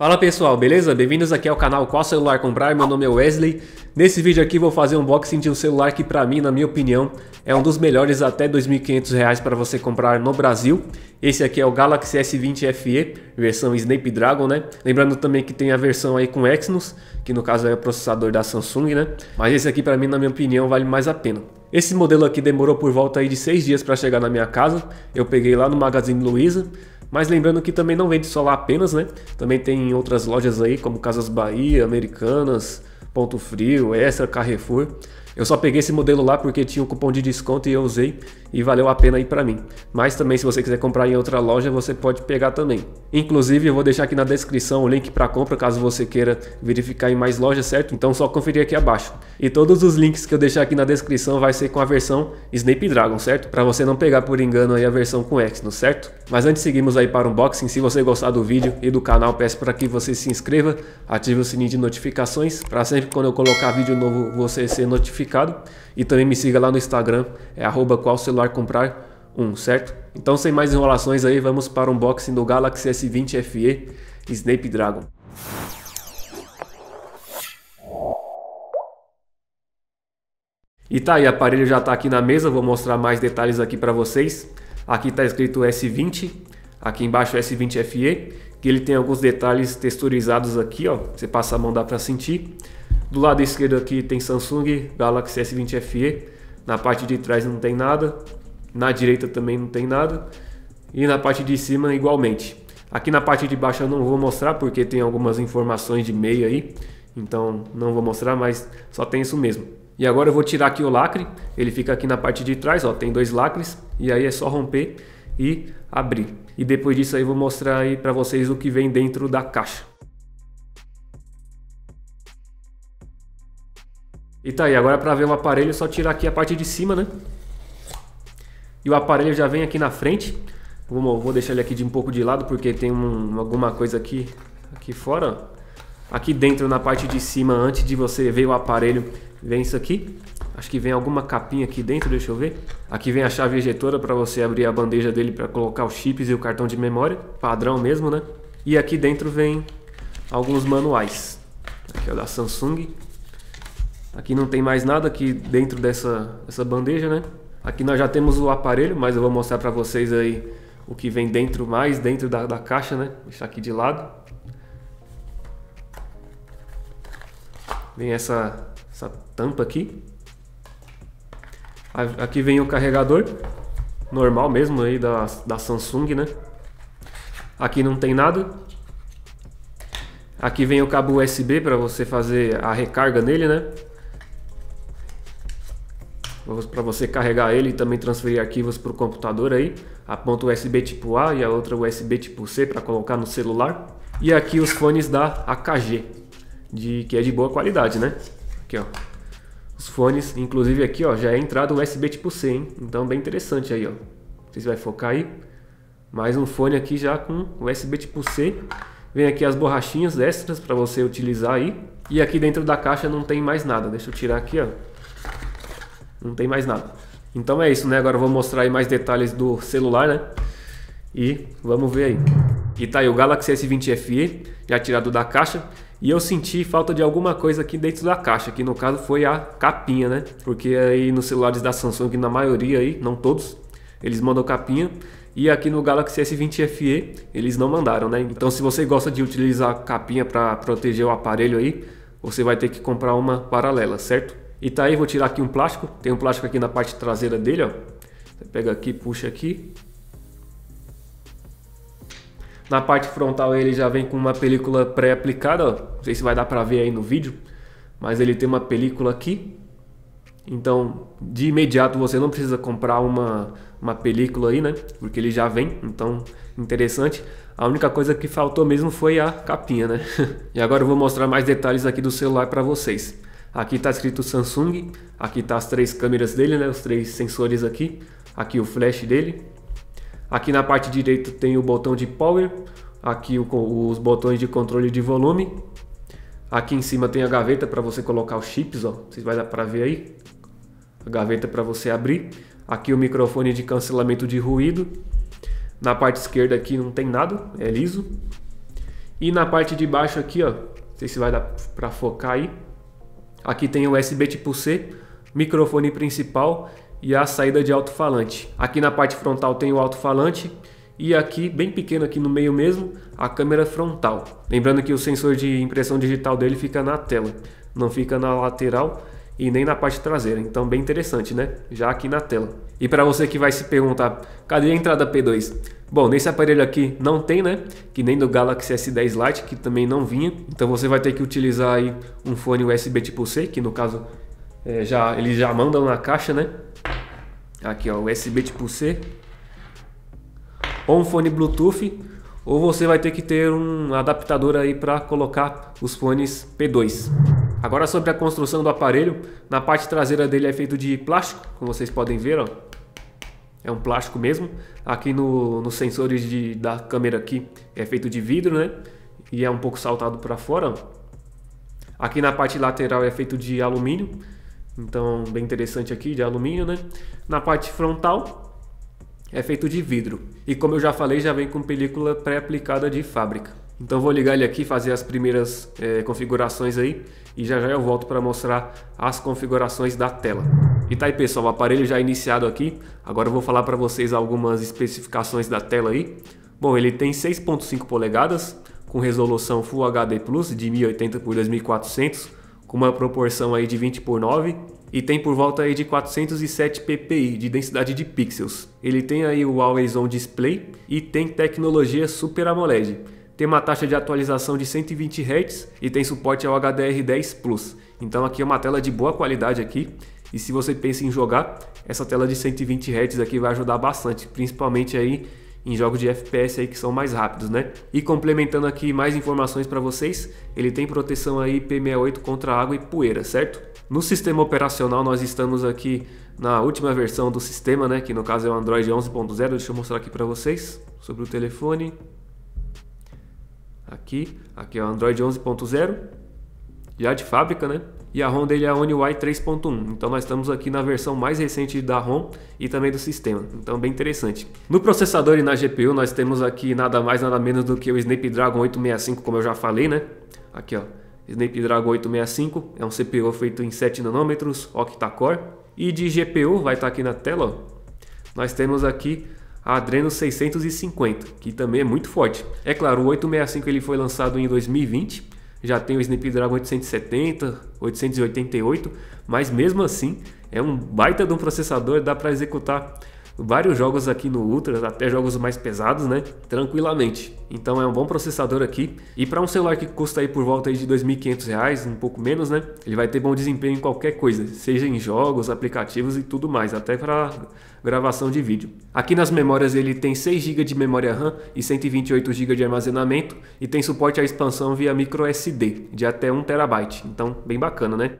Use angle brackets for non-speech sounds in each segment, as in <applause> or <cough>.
Fala pessoal, beleza? Bem-vindos aqui ao canal Qual Celular Comprar, meu nome é Wesley. Nesse vídeo aqui vou fazer um unboxing de um celular que para mim, na minha opinião, é um dos melhores até R$ 2.500 para você comprar no Brasil. Esse aqui é o Galaxy S20 FE, versão Snapdragon, né? Lembrando também que tem a versão aí com Exynos, que no caso é o processador da Samsung, né? Mas esse aqui para mim, na minha opinião, vale mais a pena. Esse modelo aqui demorou por volta aí de 6 dias para chegar na minha casa. Eu peguei lá no Magazine Luiza. Mas lembrando que também não vende só lá apenas, né? Também tem outras lojas aí, como Casas Bahia, Americanas, Ponto Frio, Extra, Carrefour. Eu só peguei esse modelo lá porque tinha um cupom de desconto e eu usei e valeu a pena aí para mim. Mas também se você quiser comprar em outra loja, você pode pegar também. Inclusive, eu vou deixar aqui na descrição o link para compra caso você queira verificar em mais lojas, certo? Então só conferir aqui abaixo. E todos os links que eu deixar aqui na descrição vai ser com a versão Snapdragon, certo? Para você não pegar por engano aí a versão com Exynos, certo? Mas antes seguimos aí para o unboxing. Se você gostar do vídeo e do canal, peço para que você se inscreva, ative o sininho de notificações para sempre quando eu colocar vídeo novo você ser notificado e também me siga lá no Instagram, é arroba qual celular comprar um, certo? Então sem mais enrolações aí, vamos para o unboxing do Galaxy S20 FE Snapdragon. E tá aí, o aparelho já está aqui na mesa, vou mostrar mais detalhes aqui para vocês. Aqui está escrito S20, aqui embaixo S20 FE, que ele tem alguns detalhes texturizados aqui, ó. Você passa a mão dá para sentir. Do lado esquerdo aqui tem Samsung Galaxy S20 FE. Na parte de trás não tem nada. Na direita também não tem nada. E na parte de cima igualmente. Aqui na parte de baixo eu não vou mostrar porque tem algumas informações de meio aí. Então não vou mostrar, mas só tem isso mesmo. E agora eu vou tirar aqui o lacre. Ele fica aqui na parte de trás, ó, tem dois lacres. E aí é só romper e abrir. E depois disso aí eu vou mostrar aí para vocês o que vem dentro da caixa. E tá aí, agora para ver o aparelho é só tirar aqui a parte de cima, né? E o aparelho já vem aqui na frente. Vou, vou deixar ele aqui de um pouco de lado porque tem um, alguma coisa aqui, aqui fora. Aqui dentro, na parte de cima, antes de você ver o aparelho, vem isso aqui. Acho que vem alguma capinha aqui dentro, deixa eu ver. Aqui vem a chave ejetora para você abrir a bandeja dele para colocar os chips e o cartão de memória. Padrão mesmo, né? E aqui dentro vem alguns manuais. Aqui é o da Samsung. Aqui não tem mais nada aqui dentro dessa, dessa bandeja, né? Aqui nós já temos o aparelho, mas eu vou mostrar para vocês aí o que vem dentro mais, dentro da, da caixa, né? Vou deixar aqui de lado. Vem essa, essa tampa aqui. Aqui vem o carregador, normal mesmo aí da, da Samsung, né? Aqui não tem nada. Aqui vem o cabo USB para você fazer a recarga nele, né? para você carregar ele e também transferir arquivos para o computador aí. A ponta USB tipo A e a outra USB tipo C para colocar no celular. E aqui os fones da AKG, de, que é de boa qualidade, né? Aqui, ó. Os fones, inclusive aqui, ó, já é entrada USB tipo C, hein? Então bem interessante aí, ó. Não sei se vai focar aí. Mais um fone aqui já com USB tipo C. Vem aqui as borrachinhas extras para você utilizar aí. E aqui dentro da caixa não tem mais nada. Deixa eu tirar aqui, ó. Não tem mais nada. Então é isso, né? Agora eu vou mostrar aí mais detalhes do celular, né? E vamos ver aí. E tá aí o Galaxy S20 FE, já tirado da caixa. E eu senti falta de alguma coisa aqui dentro da caixa, que no caso foi a capinha, né? Porque aí nos celulares da Samsung, na maioria aí, não todos, eles mandam capinha. E aqui no Galaxy S20 FE eles não mandaram, né? Então se você gosta de utilizar capinha para proteger o aparelho aí, você vai ter que comprar uma paralela, certo? E tá aí, vou tirar aqui um plástico. Tem um plástico aqui na parte traseira dele, ó. Você pega aqui, puxa aqui. Na parte frontal ele já vem com uma película pré-aplicada, Não sei se vai dar pra ver aí no vídeo. Mas ele tem uma película aqui. Então, de imediato você não precisa comprar uma, uma película aí, né? Porque ele já vem, então interessante. A única coisa que faltou mesmo foi a capinha, né? <laughs> e agora eu vou mostrar mais detalhes aqui do celular para vocês. Aqui está escrito Samsung, aqui está as três câmeras dele, né, os três sensores aqui, aqui o flash dele. Aqui na parte direita tem o botão de power, aqui o, os botões de controle de volume. Aqui em cima tem a gaveta para você colocar os chips, ó, vocês vai dar para ver aí. A gaveta para você abrir. Aqui o microfone de cancelamento de ruído. Na parte esquerda aqui não tem nada, é liso. E na parte de baixo aqui, ó, não sei se vai dar para focar aí. Aqui tem USB tipo C, microfone principal e a saída de alto-falante. Aqui na parte frontal tem o alto-falante e aqui, bem pequeno aqui no meio mesmo, a câmera frontal. Lembrando que o sensor de impressão digital dele fica na tela, não fica na lateral e nem na parte traseira. Então, bem interessante, né? Já aqui na tela. E para você que vai se perguntar, cadê a entrada P2? Bom, nesse aparelho aqui não tem, né? Que nem do Galaxy S10 Lite, que também não vinha. Então você vai ter que utilizar aí um fone USB tipo C, que no caso é, já, eles já mandam na caixa, né? Aqui ó, USB tipo C. Ou um fone Bluetooth, ou você vai ter que ter um adaptador aí para colocar os fones P2. Agora sobre a construção do aparelho, na parte traseira dele é feito de plástico, como vocês podem ver, ó. é um plástico mesmo. Aqui no, nos sensores de, da câmera aqui é feito de vidro, né? E é um pouco saltado para fora. Aqui na parte lateral é feito de alumínio, então bem interessante aqui de alumínio, né? Na parte frontal é feito de vidro e como eu já falei já vem com película pré-aplicada de fábrica. Então vou ligar ele aqui, fazer as primeiras é, configurações aí e já já eu volto para mostrar as configurações da tela. E tá aí pessoal, o aparelho já iniciado aqui, agora eu vou falar para vocês algumas especificações da tela aí. Bom, ele tem 6.5 polegadas, com resolução Full HD Plus de 1080 por 2400, com uma proporção aí de 20 por 9 e tem por volta aí de 407 ppi de densidade de pixels. Ele tem aí o Always On Display e tem tecnologia Super AMOLED tem uma taxa de atualização de 120 Hz e tem suporte ao HDR10 Plus. Então aqui é uma tela de boa qualidade aqui. E se você pensa em jogar, essa tela de 120 Hz aqui vai ajudar bastante, principalmente aí em jogos de FPS aí que são mais rápidos, né? E complementando aqui mais informações para vocês, ele tem proteção aí IP68 contra água e poeira, certo? No sistema operacional nós estamos aqui na última versão do sistema, né, que no caso é o Android 11.0, deixa eu mostrar aqui para vocês sobre o telefone. Aqui, aqui é o Android 11.0, já de fábrica, né? E a ROM dele é a One UI 3.1. Então nós estamos aqui na versão mais recente da ROM e também do sistema. Então bem interessante. No processador e na GPU nós temos aqui nada mais nada menos do que o Snapdragon 865, como eu já falei, né? Aqui ó, Snapdragon 865, é um CPU feito em 7 nanômetros, octa-core. E de GPU, vai estar tá aqui na tela, ó. nós temos aqui a Adreno 650, que também é muito forte. É claro, o 865 ele foi lançado em 2020, já tem o Snapdragon 870, 888, mas mesmo assim é um baita de um processador, dá para executar vários jogos aqui no Ultra, até jogos mais pesados, né? Tranquilamente. Então é um bom processador aqui. E para um celular que custa aí por volta aí de R$ 2.500, um pouco menos, né? Ele vai ter bom desempenho em qualquer coisa, seja em jogos, aplicativos e tudo mais, até para gravação de vídeo. Aqui nas memórias ele tem 6 GB de memória RAM e 128 GB de armazenamento e tem suporte à expansão via microSD de até 1 TB. Então, bem bacana, né?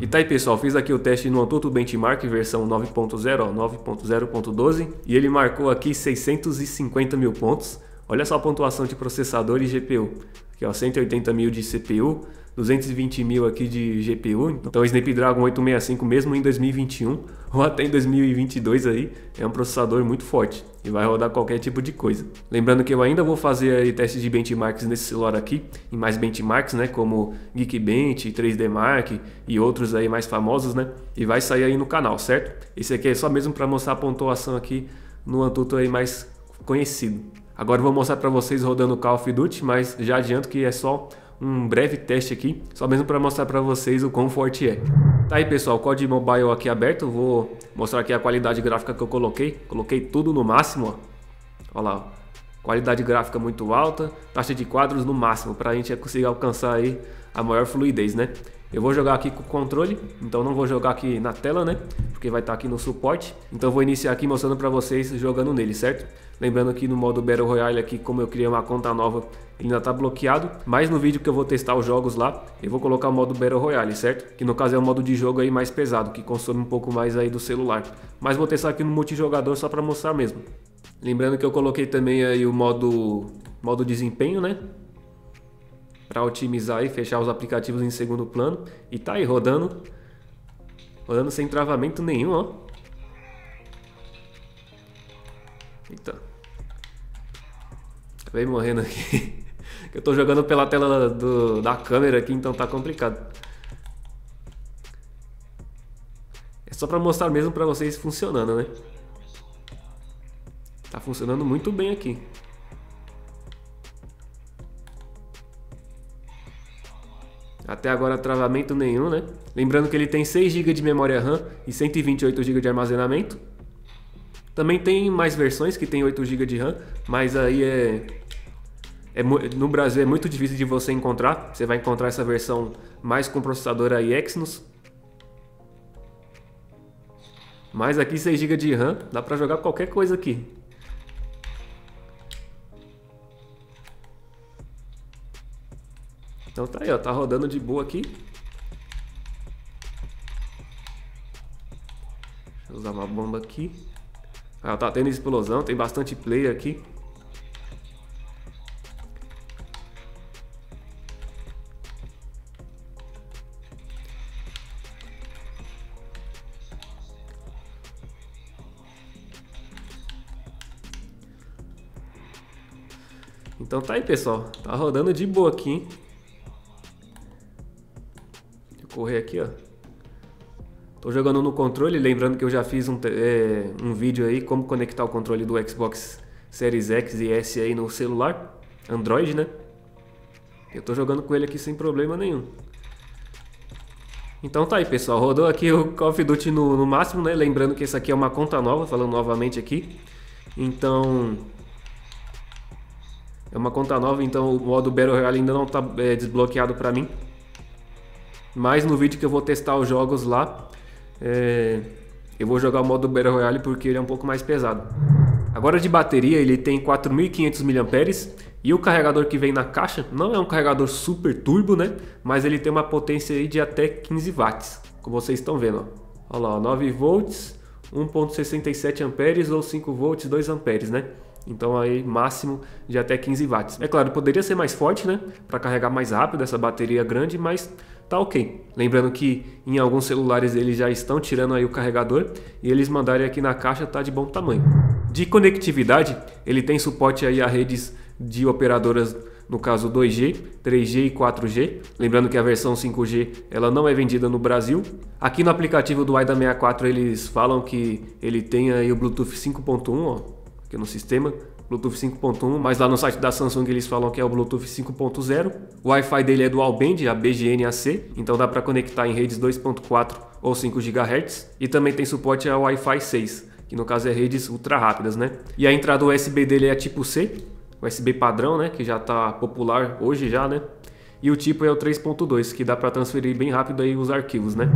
E tá aí pessoal, fiz aqui o teste no Antutu Benchmark versão 9.0, 9.0.12 e ele marcou aqui 650 mil pontos. Olha só a pontuação de processador e GPU. Aqui, ó, 180 mil de CPU, 220 mil aqui de GPU. Então, o Snapdragon 865, mesmo em 2021 <laughs> ou até em 2022 aí, é um processador muito forte e vai rodar qualquer tipo de coisa. Lembrando que eu ainda vou fazer aí de benchmarks nesse celular aqui, em mais benchmarks, né, como Geekbench, 3D Mark e outros aí mais famosos, né? E vai sair aí no canal, certo? Esse aqui é só mesmo para mostrar a pontuação aqui no Antutu aí mais conhecido. Agora eu vou mostrar para vocês rodando o Call of Duty, mas já adianto que é só um breve teste aqui, só mesmo para mostrar para vocês o quão forte é. Tá aí pessoal, o código Mobile aqui aberto, vou mostrar aqui a qualidade gráfica que eu coloquei, coloquei tudo no máximo, ó. Olha lá, qualidade gráfica muito alta, taxa de quadros no máximo, para a gente conseguir alcançar aí a maior fluidez, né? Eu vou jogar aqui com o controle, então não vou jogar aqui na tela, né? Porque vai estar tá aqui no suporte. Então vou iniciar aqui mostrando para vocês jogando nele, certo? Lembrando que no modo Battle Royale aqui, como eu criei uma conta nova, ele ainda está bloqueado. Mas no vídeo que eu vou testar os jogos lá, eu vou colocar o modo Battle Royale, certo? Que no caso é um modo de jogo aí mais pesado, que consome um pouco mais aí do celular. Mas vou testar aqui no multijogador só para mostrar mesmo. Lembrando que eu coloquei também aí o modo, modo desempenho, né? para otimizar e fechar os aplicativos em segundo plano. E tá aí rodando, rodando sem travamento nenhum, ó. Eita. Acabei morrendo aqui. <laughs> Eu tô jogando pela tela do, da câmera aqui, então tá complicado. É só para mostrar mesmo para vocês funcionando, né? Tá funcionando muito bem aqui. Até agora travamento nenhum, né? Lembrando que ele tem 6 GB de memória RAM e 128 GB de armazenamento. Também tem mais versões que tem 8 GB de RAM, mas aí é, é no Brasil é muito difícil de você encontrar. Você vai encontrar essa versão mais com processador aí Exynos. Mas aqui 6 GB de RAM, dá para jogar qualquer coisa aqui. Então tá aí, ó, tá rodando de boa aqui. Deixa eu usar uma bomba aqui. Ah, tá tendo explosão, tem bastante player aqui. Então tá aí, pessoal. Tá rodando de boa aqui, hein? correr aqui, ó. Tô jogando no controle, lembrando que eu já fiz um, é, um vídeo aí como conectar o controle do Xbox Series X e S aí no celular, Android, né? Eu tô jogando com ele aqui sem problema nenhum. Então tá aí, pessoal. Rodou aqui o Call of Duty no, no máximo, né? Lembrando que isso aqui é uma conta nova, falando novamente aqui. Então... É uma conta nova, então o modo Battle Royale ainda não tá é, desbloqueado pra mim. Mas no vídeo que eu vou testar os jogos lá, é, eu vou jogar o modo Battle Royale porque ele é um pouco mais pesado. Agora de bateria ele tem 4.500 mAh e o carregador que vem na caixa não é um carregador super turbo, né? Mas ele tem uma potência de até 15 watts, como vocês estão vendo. Ó. Olha lá, 9 volts, 1.67 amperes ou 5 volts, 2 amperes, né? Então aí máximo de até 15 watts. É claro, poderia ser mais forte, né? Para carregar mais rápido essa bateria grande, mas tá ok. Lembrando que em alguns celulares eles já estão tirando aí o carregador e eles mandarem aqui na caixa tá de bom tamanho. De conectividade, ele tem suporte aí a redes de operadoras no caso 2G, 3G e 4G. Lembrando que a versão 5G ela não é vendida no Brasil. Aqui no aplicativo do AIDA64 eles falam que ele tem aí o Bluetooth 5.1 aqui é no sistema, Bluetooth 5.1, mas lá no site da Samsung eles falam que é o Bluetooth 5.0. O Wi-Fi dele é dual band, é a BGN-AC, então dá para conectar em redes 2.4 ou 5 GHz e também tem suporte ao Wi-Fi 6, que no caso é redes ultra rápidas, né? E a entrada USB dele é tipo C, USB padrão, né, que já está popular hoje já, né? E o tipo é o 3.2, que dá para transferir bem rápido aí os arquivos, né?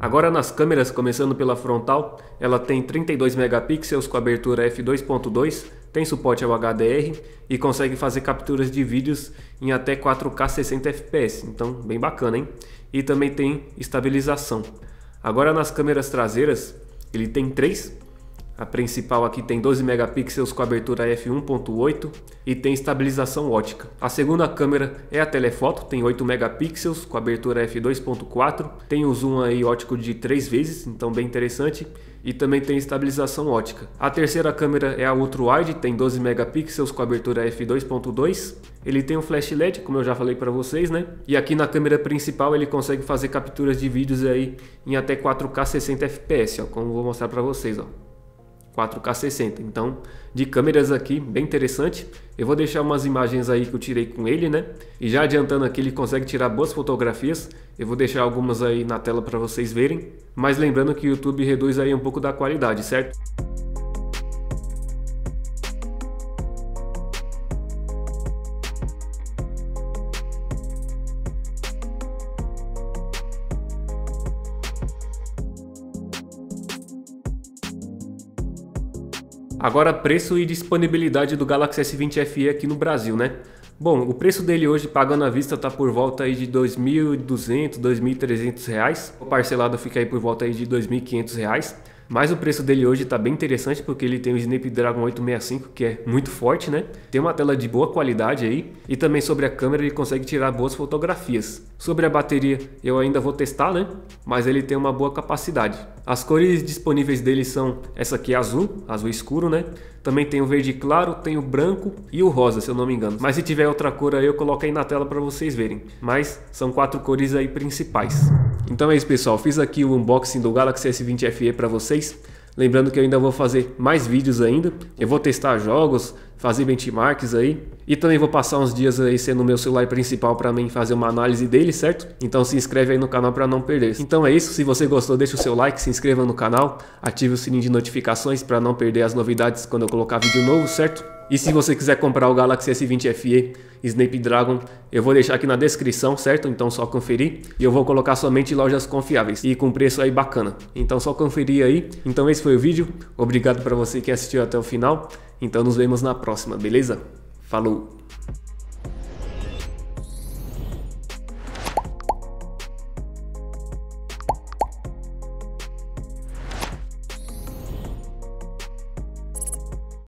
Agora nas câmeras, começando pela frontal, ela tem 32 megapixels com abertura f2.2 tem suporte ao HDR e consegue fazer capturas de vídeos em até 4K 60 fps, então bem bacana, hein? E também tem estabilização. Agora nas câmeras traseiras, ele tem três a principal aqui tem 12 megapixels com abertura f1.8 e tem estabilização ótica. A segunda câmera é a telefoto, tem 8 megapixels com abertura f2.4, tem o zoom aí ótico de 3 vezes, então bem interessante, e também tem estabilização ótica. A terceira câmera é a ultrawide, tem 12 megapixels com abertura f2.2. Ele tem um flash LED, como eu já falei para vocês, né? E aqui na câmera principal ele consegue fazer capturas de vídeos aí em até 4K 60 fps, ó, como eu vou mostrar para vocês, ó. 4K 60. Então, de câmeras aqui, bem interessante. Eu vou deixar umas imagens aí que eu tirei com ele, né? E já adiantando aqui, ele consegue tirar boas fotografias. Eu vou deixar algumas aí na tela para vocês verem. Mas lembrando que o YouTube reduz aí um pouco da qualidade, certo? Agora, preço e disponibilidade do Galaxy S20 FE aqui no Brasil, né? Bom, o preço dele hoje pagando à vista tá por volta aí de 2.200, 2.300 reais. O parcelado fica aí por volta aí de 2.500 reais. Mas o preço dele hoje está bem interessante porque ele tem o Snapdragon 865, que é muito forte, né? Tem uma tela de boa qualidade aí. E também sobre a câmera ele consegue tirar boas fotografias. Sobre a bateria eu ainda vou testar, né? Mas ele tem uma boa capacidade. As cores disponíveis dele são essa aqui azul, azul escuro, né? Também tem o verde claro, tem o branco e o rosa, se eu não me engano. Mas se tiver outra cor aí eu coloco aí na tela para vocês verem. Mas são quatro cores aí principais. Então é isso pessoal, fiz aqui o unboxing do Galaxy S20 FE para vocês. Lembrando que eu ainda vou fazer mais vídeos ainda, eu vou testar jogos, fazer benchmarks aí e também vou passar uns dias aí sendo o meu celular principal para mim fazer uma análise dele, certo? Então se inscreve aí no canal para não perder. Então é isso, se você gostou deixa o seu like, se inscreva no canal, ative o sininho de notificações para não perder as novidades quando eu colocar vídeo novo, certo? E se você quiser comprar o Galaxy S20 FE Snapdragon, eu vou deixar aqui na descrição, certo? Então só conferir. E eu vou colocar somente lojas confiáveis e com preço aí bacana. Então só conferir aí. Então esse foi o vídeo. Obrigado para você que assistiu até o final. Então nos vemos na próxima, beleza? Falou!